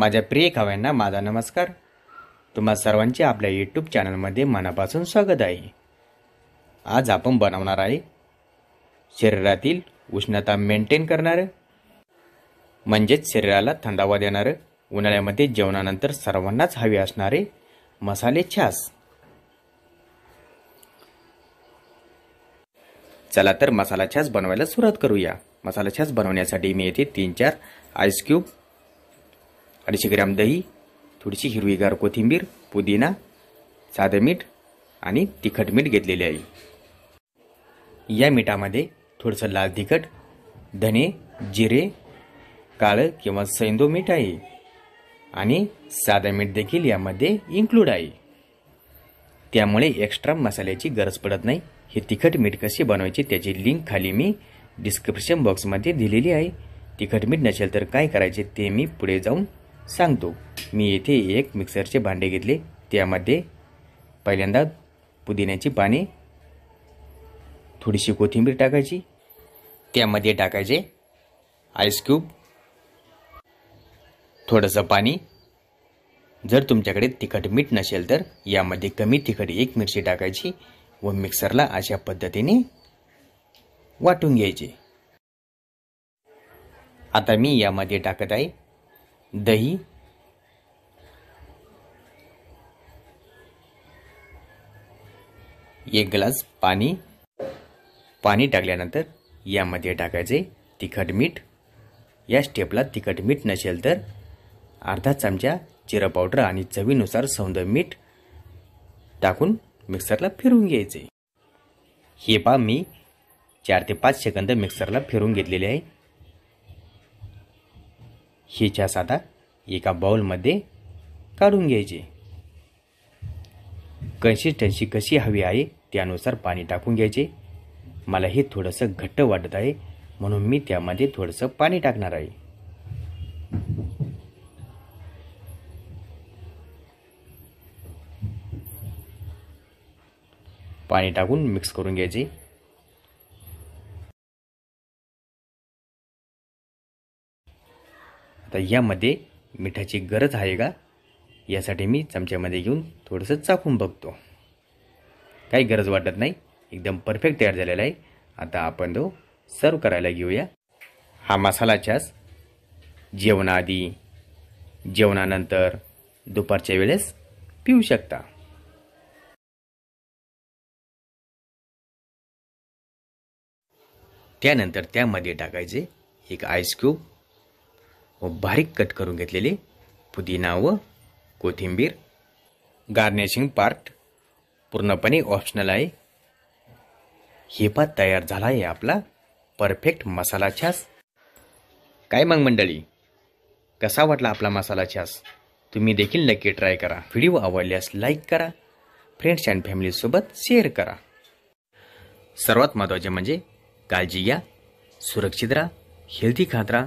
माझ्या प्रिय काव्यांना माझा नमस्कार तुम्हा सर्वांचे आपल्या यूट्यूब चॅनलमध्ये मनापासून स्वागत आहे आज आपण बनवणार आहे शरीरातील उष्णता मेंटेन करणारं म्हणजेच शरीराला थंडावा देणारं उन्हाळ्यामध्ये जेवणानंतर सर्वांनाच हवे असणारे मसाले छास चला तर मसाला छास बनवायला सुरुवात करूया मसाला छास बनवण्यासाठी मी येथे तीन चार आईस क्यूब अडीचशे ग्रॅम दही थोडीशी हिरवीगार कोथिंबीर पुदिना साधं मीठ आणि तिखट मीठ घेतलेले आहे या मिठामध्ये थोडंसं लाल तिखट धने जिरे काळं किंवा सैंदो मीठ आहे आणि साधं मीठ देखील यामध्ये इन्क्लूड आहे त्यामुळे एक्स्ट्रा मसाल्याची गरज पडत नाही हे तिखट मीठ कसे बनवायचे त्याची लिंक खाली मी डिस्क्रिप्शन बॉक्समध्ये दिलेली आहे तिखट मीठ नसेल तर काय करायचे ते मी पुढे जाऊन सांगतो मी येथे एक मिक्सरचे भांडे घेतले त्यामध्ये पहिल्यांदा पुदिन्याची पाने थोडीशी कोथिंबीर टाकायची त्यामध्ये टाकायचे आईस क्यूब थोडंसं पाणी जर तुमच्याकडे तिखट मीठ नसेल तर यामध्ये कमी तिखट एक मिरची टाकायची व मिक्सरला अशा पद्धतीने वाटून घ्यायचे आता मी यामध्ये टाकत आहे दही एक ग्लास पाणी पाणी टाकल्यानंतर यामध्ये टाकायचे तिखट मीठ या स्टेपला तिखट मीठ नसेल तर अर्धा चमचा जिरा पावडर आणि चवीनुसार सौंदर्य मीठ टाकून मिक्सरला फिरवून घ्यायचे हे पा मी चार ते पाच सेकंद मिक्सरला फिरून घेतलेले आहे हे चासादा आता एका बाऊलमध्ये काढून घ्यायचे कन्सिस्टन्सी कशी हवी आहे त्यानुसार पाणी टाकून घ्यायचे मला हे थोडंसं घट्ट वाटत आहे म्हणून मी त्यामध्ये थोडंसं पाणी टाकणार आहे पाणी टाकून मिक्स करून घ्यायचे तर यामध्ये मिठाची गरज आहे का यासाठी मी चमच्यामध्ये घेऊन थोडंसं चाखून बघतो काही गरज वाटत नाही एकदम परफेक्ट तयार झालेला आहे आता आपण तो सर्व करायला घेऊया हा मसाला चहास जेवणाआधी जेवणानंतर दुपारच्या वेळेस पिऊ शकता त्यानंतर त्यामध्ये टाकायचे एक आईस क्यूब व बारीक कट करून घेतलेली पुदिना व कोथिंबीर गार्निशिंग पार्ट पूर्णपणे ऑप्शनल आहे हे पात तयार झाला आहे आपला परफेक्ट मसाला छास काय मग मंडळी कसा वाटला आपला मसाला छास तुम्ही देखील नक्की ट्राय करा व्हिडिओ आवडल्यास लाईक करा फ्रेंड्स अँड फॅमिलीसोबत शेअर करा सर्वात महत्त्वाचे म्हणजे काळजी घ्या सुरक्षित राहा हेल्दी खात राहा